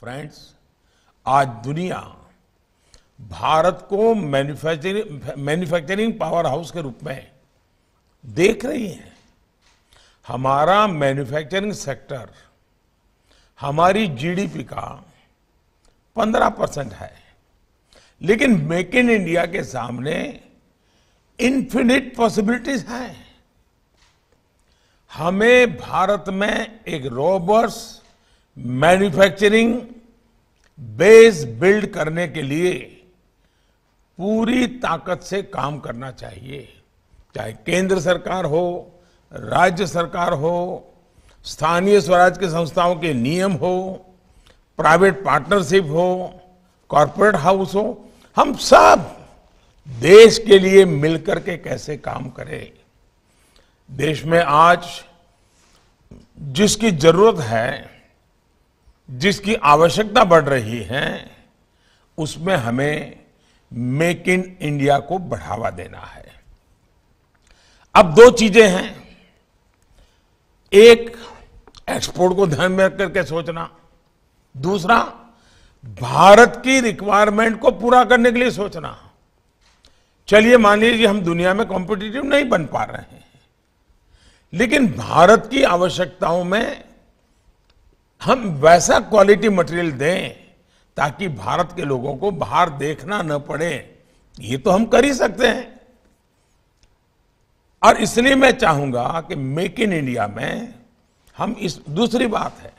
friends आज दुनिया भारत को मैन्युफैक्चरिंग मैन्युफैक्चरिंग पावर हाउस के रूप में देख रही है हमारा मैन्युफैक्चरिंग सेक्टर हमारी जीडीपी का 15 परसेंट है लेकिन मेक इन इंडिया के सामने इन्फिनिट पॉसिबिलिटीज हैं हमें भारत में एक रोबर्स मैन्युफैक्चरिंग बेस बिल्ड करने के लिए पूरी ताकत से काम करना चाहिए चाहे केंद्र सरकार हो राज्य सरकार हो स्थानीय स्वराज की संस्थाओं के नियम हो प्राइवेट पार्टनरशिप हो कॉरपोरेट हाउस हो हम सब देश के लिए मिलकर के कैसे काम करें देश में आज जिसकी जरूरत है जिसकी आवश्यकता बढ़ रही है उसमें हमें मेक इन इंडिया को बढ़ावा देना है अब दो चीजें हैं एक एक्सपोर्ट को ध्यान में रख करके सोचना दूसरा भारत की रिक्वायरमेंट को पूरा करने के लिए सोचना चलिए मान लीजिए हम दुनिया में कॉम्पिटिटिव नहीं बन पा रहे हैं लेकिन भारत की आवश्यकताओं में हम वैसा क्वालिटी मटेरियल दें ताकि भारत के लोगों को बाहर देखना न पड़े ये तो हम कर ही सकते हैं और इसलिए मैं चाहूंगा कि मेक इन इंडिया में हम इस दूसरी बात है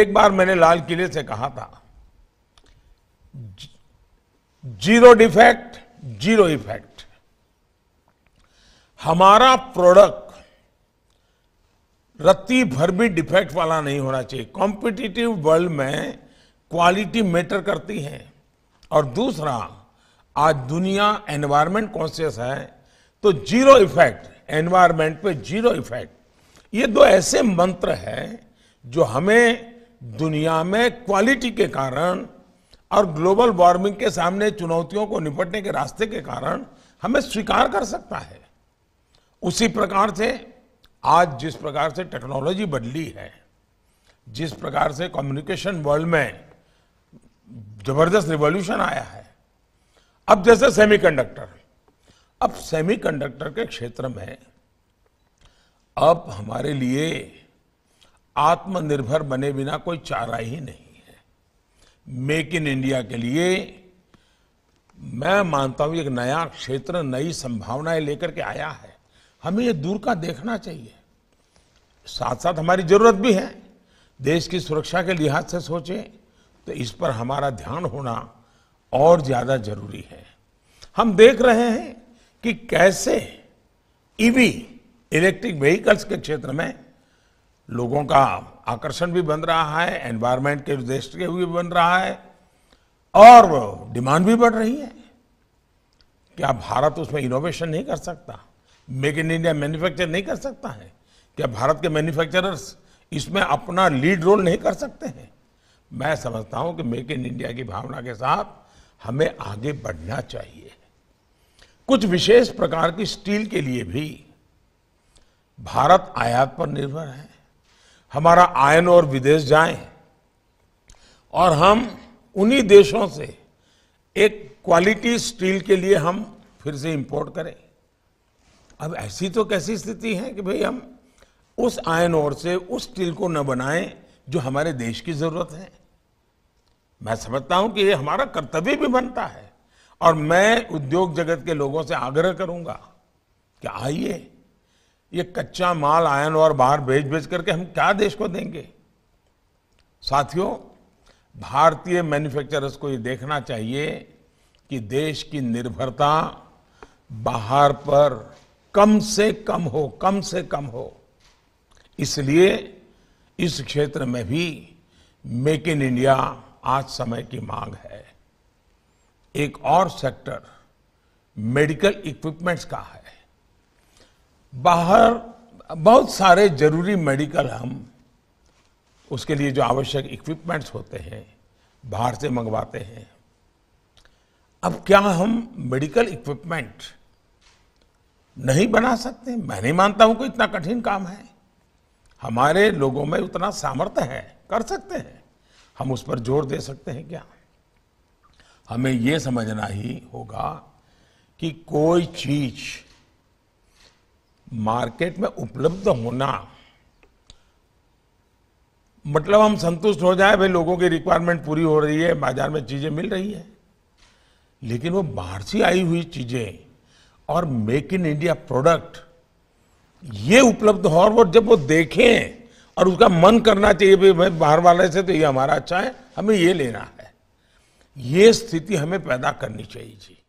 एक बार मैंने लाल किले से कहा था जीरो डिफेक्ट जीरो इफेक्ट हमारा प्रोडक्ट रत्ती भर भी डिफेक्ट वाला नहीं होना चाहिए कॉम्पिटिटिव वर्ल्ड में क्वालिटी मैटर करती है और दूसरा आज दुनिया एनवायरमेंट कॉन्शियस है तो जीरो इफेक्ट एनवायरमेंट पे जीरो इफेक्ट ये दो ऐसे मंत्र हैं जो हमें दुनिया में क्वालिटी के कारण और ग्लोबल वार्मिंग के सामने चुनौतियों को निपटने के रास्ते के कारण हमें स्वीकार कर सकता है उसी प्रकार से आज जिस प्रकार से टेक्नोलॉजी बदली है जिस प्रकार से कम्युनिकेशन वर्ल्ड में जबरदस्त रिवॉल्यूशन आया है अब जैसे सेमीकंडक्टर अब सेमीकंडक्टर के क्षेत्र में अब हमारे लिए आत्मनिर्भर बने बिना कोई चारा ही नहीं है मेक इन इंडिया के लिए मैं मानता हूं एक नया क्षेत्र नई संभावनाएं लेकर के आया है हमें ये दूर का देखना चाहिए साथ साथ हमारी ज़रूरत भी है देश की सुरक्षा के लिहाज से सोचें तो इस पर हमारा ध्यान होना और ज़्यादा जरूरी है हम देख रहे हैं कि कैसे ईवी इलेक्ट्रिक व्हीकल्स के क्षेत्र में लोगों का आकर्षण भी बन रहा है एनवायरमेंट के दृष्टि के भी बन रहा है और डिमांड भी बढ़ रही है क्या भारत उसमें इनोवेशन नहीं कर सकता मेक इन इंडिया मैन्युफैक्चर नहीं कर सकता है क्या भारत के मैन्युफैक्चरर्स इसमें अपना लीड रोल नहीं कर सकते हैं मैं समझता हूं कि मेक इन इंडिया की भावना के साथ हमें आगे बढ़ना चाहिए कुछ विशेष प्रकार की स्टील के लिए भी भारत आयात पर निर्भर है हमारा आयन और विदेश जाए और हम उन्हीं देशों से एक क्वालिटी स्टील के लिए हम फिर से इंपोर्ट करें अब ऐसी तो कैसी स्थिति है कि भाई हम उस आयन और से उस स्टील को न बनाएं जो हमारे देश की ज़रूरत है मैं समझता हूं कि ये हमारा कर्तव्य भी बनता है और मैं उद्योग जगत के लोगों से आग्रह करूंगा कि आइए ये कच्चा माल आयन और बाहर भेज भेज करके हम क्या देश को देंगे साथियों भारतीय मैन्युफैक्चरर्स को ये देखना चाहिए कि देश की निर्भरता बाहर पर कम से कम हो कम से कम हो इसलिए इस क्षेत्र में भी मेक इन इंडिया आज समय की मांग है एक और सेक्टर मेडिकल इक्विपमेंट्स का है बाहर बहुत सारे जरूरी मेडिकल हम उसके लिए जो आवश्यक इक्विपमेंट्स होते हैं बाहर से मंगवाते हैं अब क्या हम मेडिकल इक्विपमेंट नहीं बना सकते मैं नहीं मानता हूं कि इतना कठिन काम है हमारे लोगों में उतना सामर्थ्य है कर सकते हैं हम उस पर जोर दे सकते हैं क्या हमें यह समझना ही होगा कि कोई चीज मार्केट में उपलब्ध होना मतलब हम संतुष्ट हो जाए भाई लोगों की रिक्वायरमेंट पूरी हो रही है बाजार में चीजें मिल रही है लेकिन वो बाहर से आई हुई चीजें और मेक इन इंडिया प्रोडक्ट ये उपलब्ध हो और वो जब वो देखें और उसका मन करना चाहिए भाई भाई बाहर वाले से तो ये हमारा अच्छा है हमें ये लेना है ये स्थिति हमें पैदा करनी चाहिए जी